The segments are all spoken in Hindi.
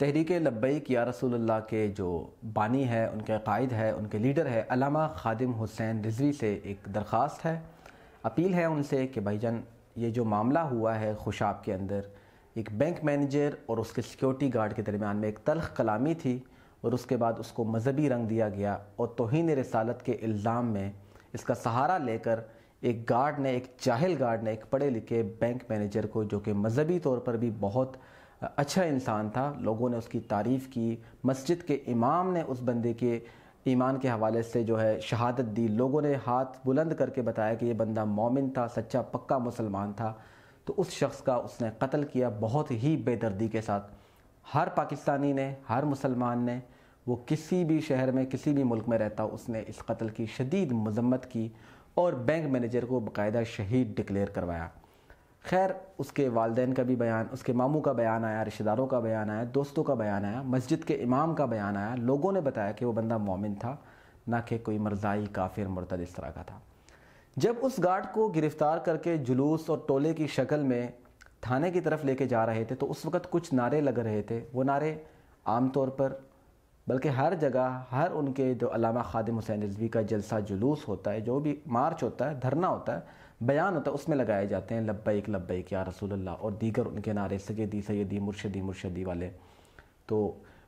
तहरीक लब्बैक या रसूलुल्लाह के जो बानी है उनके कायद है उनके लीडर है अलामा खादिम हुसैन रिजवी से एक दरख्वास्त है अपील है उनसे कि भाईजान ये जो मामला हुआ है खुशाब के अंदर एक बैंक मैनेजर और उसके सिक्योरिटी गार्ड के दरमियान में एक तलख कलामी थी और उसके बाद उसको मजहबी रंग दिया गया और तोहन रसालत के इल्ज़ाम में इसका सहारा लेकर एक गार्ड ने एक चाहल गार्ड ने एक पढ़े लिखे बैंक मैनेजर को जो कि मजहबी तौर पर भी बहुत अच्छा इंसान था लोगों ने उसकी तारीफ़ की मस्जिद के इमाम ने उस बंदे के ईमान के हवाले से जो है शहादत दी लोगों ने हाथ बुलंद करके बताया कि ये बंदा मोमिन था सच्चा पक्का मुसलमान था तो उस शख्स का उसने कत्ल किया बहुत ही बेदर्दी के साथ हर पाकिस्तानी ने हर मुसलमान ने वो किसी भी शहर में किसी भी मुल्क में रहता उसने इस कत्ल की शदीद मजम्मत की और बैंक मैनेजर को बाकायदा शहीद डिक्लेयर करवाया खैर उसके वालदेन का भी बयान उसके मामू का बयान आया रिश्तेदारों का बयान आया दोस्तों का बयान आया मस्जिद के इमाम का बयान आया लोगों ने बताया कि वो बंदा मोमिन था ना कि कोई मरजाई काफिर मुर्तद इस तरह का था जब उस गार्ड को गिरफ़्तार करके जुलूस और टोले की शक्ल में थाने की तरफ लेके जा रहे थे तो उस वक़्त कुछ नारे लग रहे थे वो नारे आमतौर पर बल्कि हर जगह हर उनके जो अलामा खादिम हुसैन रिजवी का जलसा जुलूस होता है जो भी मार्च होता है धरना होता है बयान होता है उसमें लगाए जाते हैं लब्बैक लब्बैक या रसूल और दीगर उनके नारे दी सैदी मुर्शदी मुर्शदी वाले तो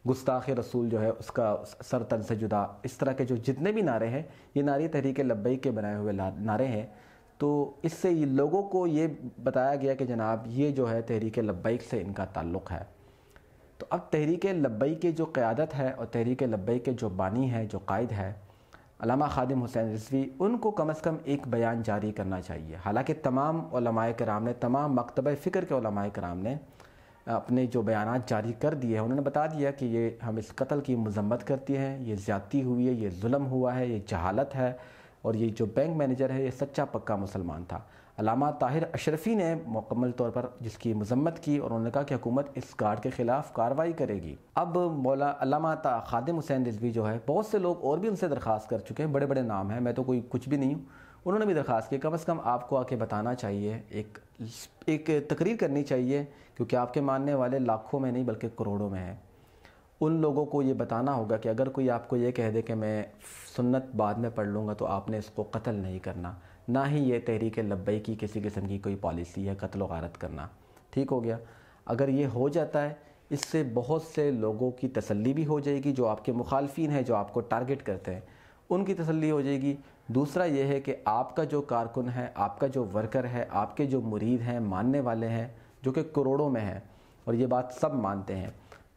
गुस्ताख रसूल जो है उसका सर तन से जुदा इस तरह के जो जितने भी नारे हैं ये नारी तहरीक लब्बई के बनाए हुए नारे हैं तो इससे लोगों को ये बताया गया कि जनाब ये जो है तहरीक लब्बैक से इनका ताल्लुक़ है तो अब तहरीक लब्बई की जो क़्यादत है और तहरीक लब्बई के जो बानी है जो कायद है अलामा खादिम हुसैन रिजवी उनको कम अज़ कम एक बयान जारी करना चाहिए हालांकि तमाम कराम ने तमाम मकतब फ़िक्र के कराम ने अपने जो बयान जारी कर दिए हैं उन्होंने बता दिया कि ये हम इस कत्ल की मजम्मत करती हैं ये ज़्यादती हुई है ये जुल्म हुआ है ये जहालत है और ये जो बैंक मैनेजर है ये सच्चा पक्का मुसलमान था अलामा ताहिर अशरफी ने मुकम्मल तौर पर जिसकी मजम्मत की और उन्होंने कहा कि हुकूमत इस गार्ड के ख़िलाफ़ कार्रवाई करेगी अब मौला अलामा ता खादिम हुसैन रिजवी जो है बहुत से लोग और भी उनसे दरख्वास्त कर चुके हैं बड़े बड़े नाम हैं मैं तो कोई कुछ भी नहीं हूँ उन्होंने भी दरख्वास्त की कम अज़ कम आपको आके बताना चाहिए एक एक तकरीर करनी चाहिए क्योंकि आपके मानने वाले लाखों में नहीं बल्कि करोड़ों में हैं उन लोगों को ये बताना होगा कि अगर कोई आपको ये कह दे कि मैं सुन्नत बाद में पढ़ लूँगा तो आपने इसको कत्ल नहीं करना ना ही ये तहरीक लब्बई की किसी किस्म की कोई पॉलिसी है कत्ल वारत करना ठीक हो गया अगर ये हो जाता है इससे बहुत से लोगों की तसल्ली भी हो जाएगी जो आपके मुखालफी हैं जो आपको टारगेट करते हैं उनकी तसल्ली हो जाएगी दूसरा ये है कि आपका जो कारकुन है आपका जो वर्कर है आपके जो मुरीद हैं मानने वाले हैं जो कि करोड़ों में हैं और ये बात सब मानते हैं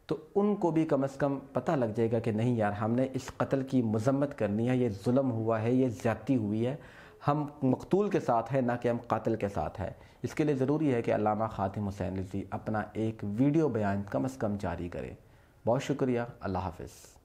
तो उनको भी कम अज़ कम पता लग जाएगा कि नहीं यार हमने इस कत्ल की मजम्मत करनी है ये जुल्म हुआ है ये ज़्यादती हुई है हम मकतूल के साथ हैं ना कि हम कातिल के साथ हैं इसके लिए ज़रूरी है कि अलामा ख़ातिम हुसैन जी अपना एक वीडियो बयान कम अज़ कम जारी करें बहुत शुक्रिया अल्लाह हाफिज़